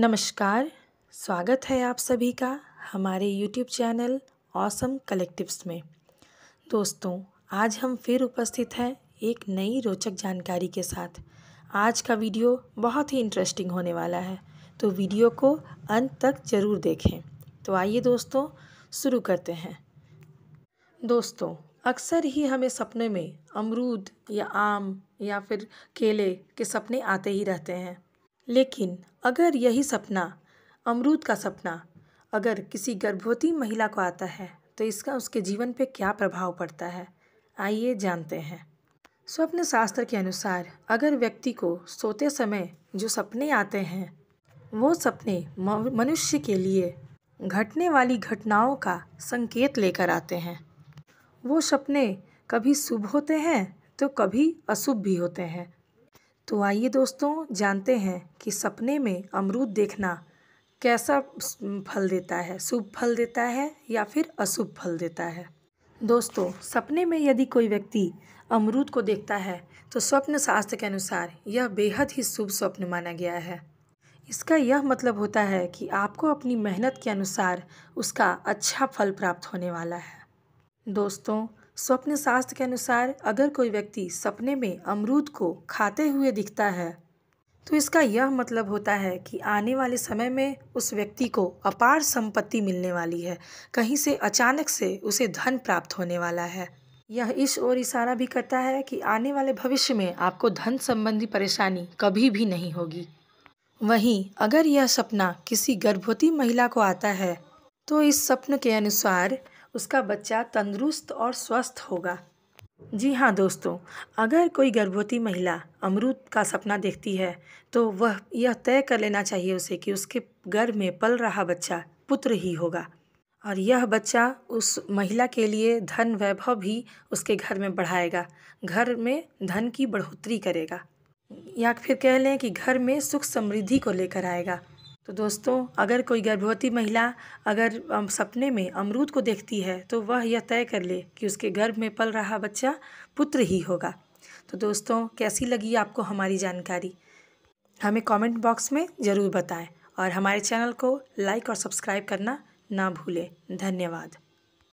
नमस्कार स्वागत है आप सभी का हमारे YouTube चैनल ऑसम कलेक्टिव्स में दोस्तों आज हम फिर उपस्थित हैं एक नई रोचक जानकारी के साथ आज का वीडियो बहुत ही इंटरेस्टिंग होने वाला है तो वीडियो को अंत तक ज़रूर देखें तो आइए दोस्तों शुरू करते हैं दोस्तों अक्सर ही हमें सपने में अमरूद या आम या फिर केले के सपने आते ही रहते हैं लेकिन अगर यही सपना अमरूद का सपना अगर किसी गर्भवती महिला को आता है तो इसका उसके जीवन पे क्या प्रभाव पड़ता है आइए जानते हैं स्वप्न शास्त्र के अनुसार अगर व्यक्ति को सोते समय जो सपने आते हैं वो सपने मनुष्य के लिए घटने वाली घटनाओं का संकेत लेकर आते हैं वो सपने कभी शुभ होते हैं तो कभी अशुभ भी होते हैं तो आइए दोस्तों जानते हैं कि सपने में अमरूद देखना कैसा फल देता है शुभ फल देता है या फिर अशुभ फल देता है दोस्तों सपने में यदि कोई व्यक्ति अमरूद को देखता है तो स्वप्न शास्त्र के अनुसार यह बेहद ही शुभ स्वप्न माना गया है इसका यह मतलब होता है कि आपको अपनी मेहनत के अनुसार उसका अच्छा फल प्राप्त होने वाला है दोस्तों स्वप्न शास्त्र के अनुसार अगर कोई व्यक्ति सपने में अमरूद को खाते हुए दिखता है तो इसका यह मतलब होता है कि आने वाले समय में उस व्यक्ति को अपार संपत्ति मिलने वाली है कहीं से अचानक से उसे धन प्राप्त होने वाला है यह इस ओर इशारा भी करता है कि आने वाले भविष्य में आपको धन संबंधी परेशानी कभी भी नहीं होगी वहीं अगर यह सपना किसी गर्भवती महिला को आता है तो इस सपन के अनुसार उसका बच्चा तंदुरुस्त और स्वस्थ होगा जी हाँ दोस्तों अगर कोई गर्भवती महिला अमरूद का सपना देखती है तो वह यह तय कर लेना चाहिए उसे कि उसके गर्भ में पल रहा बच्चा पुत्र ही होगा और यह बच्चा उस महिला के लिए धन वैभव भी उसके घर में बढ़ाएगा घर में धन की बढ़ोतरी करेगा या फिर कह लें कि घर में सुख समृद्धि को लेकर आएगा तो दोस्तों अगर कोई गर्भवती महिला अगर सपने में अमरूद को देखती है तो वह यह तय कर ले कि उसके गर्भ में पल रहा बच्चा पुत्र ही होगा तो दोस्तों कैसी लगी आपको हमारी जानकारी हमें कमेंट बॉक्स में ज़रूर बताएं और हमारे चैनल को लाइक और सब्सक्राइब करना ना भूलें धन्यवाद